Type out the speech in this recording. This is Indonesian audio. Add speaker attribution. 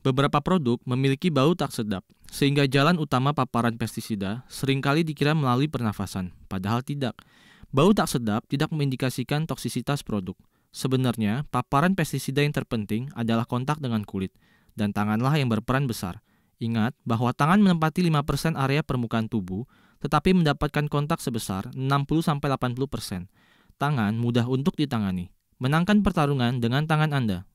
Speaker 1: Beberapa produk memiliki bau tak sedap, sehingga jalan utama paparan pestisida seringkali dikira melalui pernafasan, padahal tidak. Bau tak sedap tidak mengindikasikan toksisitas produk. Sebenarnya, paparan pestisida yang terpenting adalah kontak dengan kulit, dan tanganlah yang berperan besar. Ingat bahwa tangan menempati 5% area permukaan tubuh, tetapi mendapatkan kontak sebesar 60-80%. Tangan mudah untuk ditangani. Menangkan pertarungan dengan tangan Anda.